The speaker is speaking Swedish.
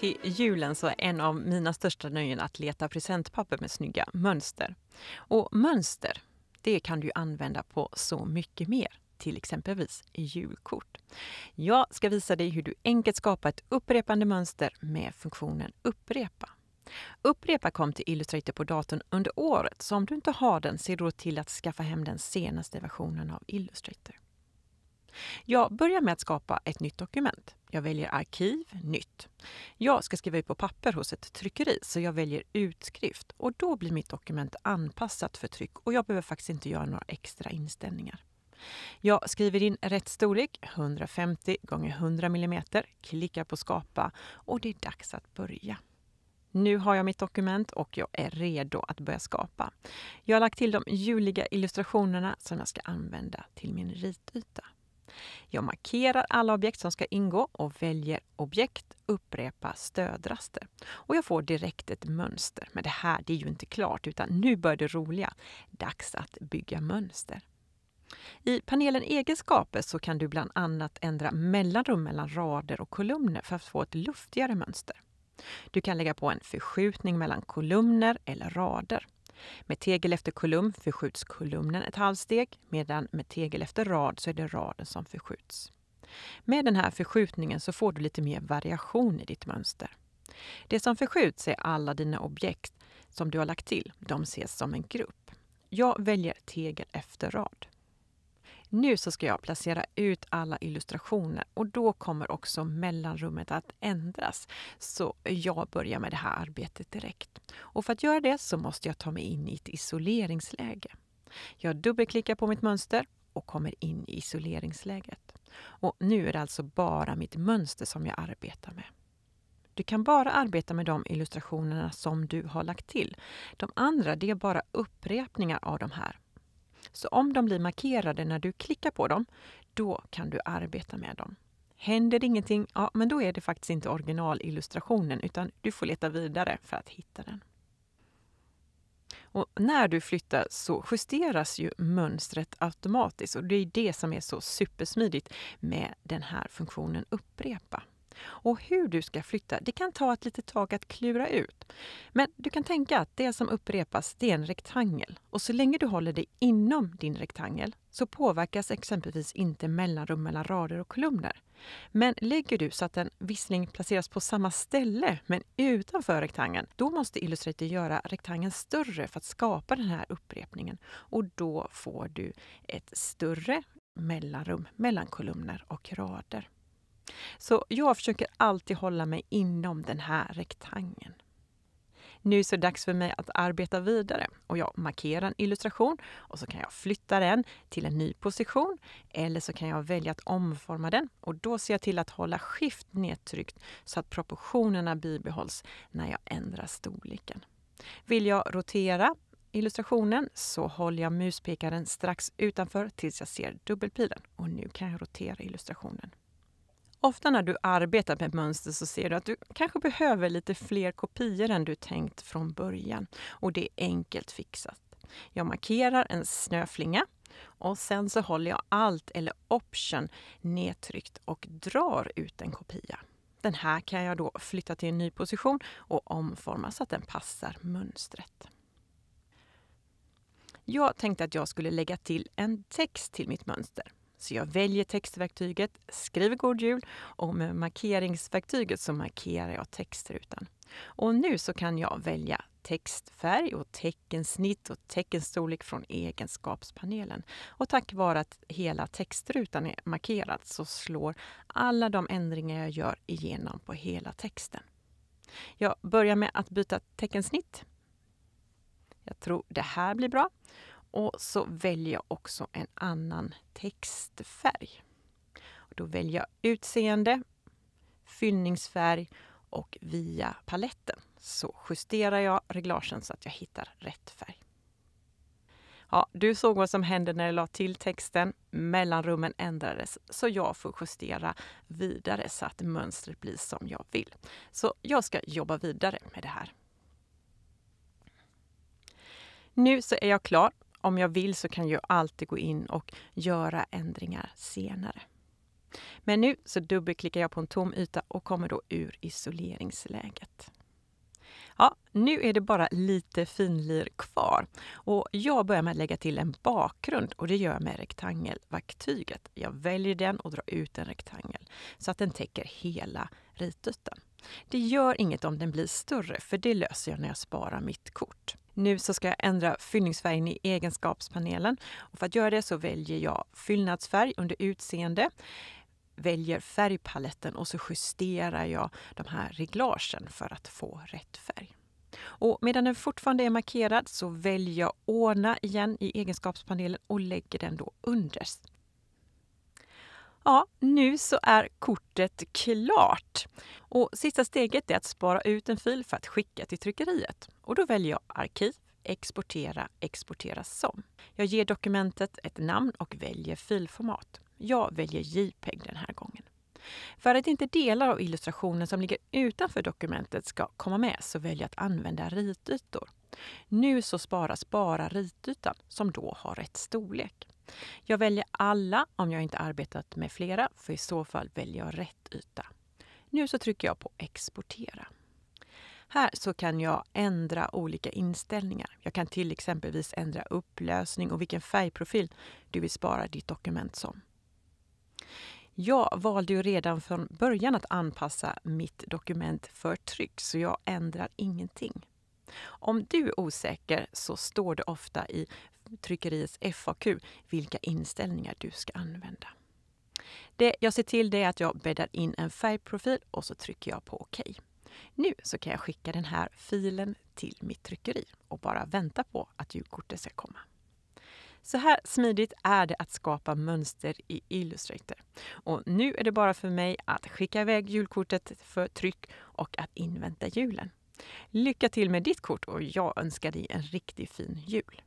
Till julen så är en av mina största nöjen att leta presentpapper med snygga mönster. Och mönster, det kan du använda på så mycket mer till exempelvis julkort. Jag ska visa dig hur du enkelt skapar ett upprepande mönster med funktionen upprepa. Upprepa kom till Illustrator på datorn under året, så om du inte har den, se då till att skaffa hem den senaste versionen av Illustrator. Jag börjar med att skapa ett nytt dokument. Jag väljer arkiv, nytt. Jag ska skriva ut på papper hos ett tryckeri så jag väljer utskrift och då blir mitt dokument anpassat för tryck och jag behöver faktiskt inte göra några extra inställningar. Jag skriver in rätt storlek, 150 x 100 mm, klickar på skapa och det är dags att börja. Nu har jag mitt dokument och jag är redo att börja skapa. Jag har lagt till de juliga illustrationerna som jag ska använda till min rityta. Jag markerar alla objekt som ska ingå och väljer objekt, upprepa, stödraster. Och jag får direkt ett mönster. Men det här det är ju inte klart utan nu börjar det roliga. Dags att bygga mönster. I panelen egenskaper så kan du bland annat ändra mellanrum mellan rader och kolumner för att få ett luftigare mönster. Du kan lägga på en förskjutning mellan kolumner eller rader. Med tegel efter kolumn förskjuts kolumnen ett halvsteg medan med tegel efter rad så är det raden som förskjuts. Med den här förskjutningen så får du lite mer variation i ditt mönster. Det som förskjuts är alla dina objekt som du har lagt till. De ses som en grupp. Jag väljer tegel efter rad. Nu så ska jag placera ut alla illustrationer och då kommer också mellanrummet att ändras. Så jag börjar med det här arbetet direkt. Och för att göra det så måste jag ta mig in i ett isoleringsläge. Jag dubbelklickar på mitt mönster och kommer in i isoleringsläget. Och nu är det alltså bara mitt mönster som jag arbetar med. Du kan bara arbeta med de illustrationerna som du har lagt till. De andra, det är bara upprepningar av de här. Så om de blir markerade när du klickar på dem, då kan du arbeta med dem. Händer ingenting, ja, men då är det faktiskt inte originalillustrationen utan du får leta vidare för att hitta den. Och när du flyttar så justeras ju mönstret automatiskt och det är det som är så supersmidigt med den här funktionen upprepa. Och hur du ska flytta, det kan ta ett litet tag att klura ut. Men du kan tänka att det som upprepas, det är en rektangel. Och så länge du håller dig inom din rektangel så påverkas exempelvis inte mellanrum mellan rader och kolumner. Men lägger du så att en vissling placeras på samma ställe men utanför rektangeln, då måste Illustrator göra rektangeln större för att skapa den här upprepningen. Och då får du ett större mellanrum mellan kolumner och rader. Så jag försöker alltid hålla mig inom den här rektangeln. Nu är det dags för mig att arbeta vidare och jag markerar en illustration och så kan jag flytta den till en ny position eller så kan jag välja att omforma den och då ser jag till att hålla skift nedtryckt så att proportionerna bibehålls när jag ändrar storleken. Vill jag rotera illustrationen så håller jag muspekaren strax utanför tills jag ser dubbelpilen och nu kan jag rotera illustrationen. Ofta när du arbetar med mönster så ser du att du kanske behöver lite fler kopior än du tänkt från början. Och det är enkelt fixat. Jag markerar en snöflinga och sen så håller jag Alt eller Option nedtryckt och drar ut en kopia. Den här kan jag då flytta till en ny position och omforma så att den passar mönstret. Jag tänkte att jag skulle lägga till en text till mitt mönster. Så jag väljer textverktyget, skriver God Jul och med markeringsverktyget så markerar jag textrutan. Och nu så kan jag välja textfärg och teckensnitt och teckenstorlek från egenskapspanelen. Och tack vare att hela textrutan är markerad så slår alla de ändringar jag gör igenom på hela texten. Jag börjar med att byta teckensnitt. Jag tror det här blir bra. Och så väljer jag också en annan textfärg. Då väljer jag utseende, fyllningsfärg och via paletten så justerar jag reglagen så att jag hittar rätt färg. Ja, du såg vad som hände när jag la till texten. Mellanrummen ändrades så jag får justera vidare så att mönstret blir som jag vill. Så jag ska jobba vidare med det här. Nu så är jag klar om jag vill så kan jag alltid gå in och göra ändringar senare. Men nu så dubbelklickar jag på en tom yta och kommer då ur isoleringsläget. Ja, nu är det bara lite finlir kvar och jag börjar med att lägga till en bakgrund och det gör jag med rektangelverktyget. Jag väljer den och drar ut en rektangel så att den täcker hela ritytan. Det gör inget om den blir större för det löser jag när jag sparar mitt kort. Nu så ska jag ändra fyllningsfärgen i egenskapspanelen. Och för att göra det så väljer jag fyllnadsfärg under utseende, väljer färgpaletten och så justerar jag de här reglagen för att få rätt färg. Och medan den fortfarande är markerad så väljer jag Ordna igen i egenskapspanelen och lägger den då underst. Ja, nu så är kortet klart. Och sista steget är att spara ut en fil för att skicka till tryckeriet. Och då väljer jag Arkiv, Exportera, Exportera som. Jag ger dokumentet ett namn och väljer filformat. Jag väljer JPEG den här gången. För att inte delar av illustrationen som ligger utanför dokumentet ska komma med så väljer jag att använda ritytor. Nu så sparas bara ritytan som då har rätt storlek. Jag väljer alla om jag inte arbetat med flera, för i så fall väljer jag rätt yta. Nu så trycker jag på exportera. Här så kan jag ändra olika inställningar. Jag kan till exempelvis ändra upplösning och vilken färgprofil du vill spara ditt dokument som. Jag valde ju redan från början att anpassa mitt dokument för tryck så jag ändrar ingenting. Om du är osäker så står det ofta i tryckeriets FAQ vilka inställningar du ska använda. Det jag ser till det är att jag bäddar in en färgprofil och så trycker jag på OK. Nu så kan jag skicka den här filen till mitt tryckeri och bara vänta på att julkortet ska komma. Så här smidigt är det att skapa mönster i Illustrator. Och nu är det bara för mig att skicka iväg julkortet för tryck och att invänta julen. Lycka till med ditt kort och jag önskar dig en riktigt fin jul.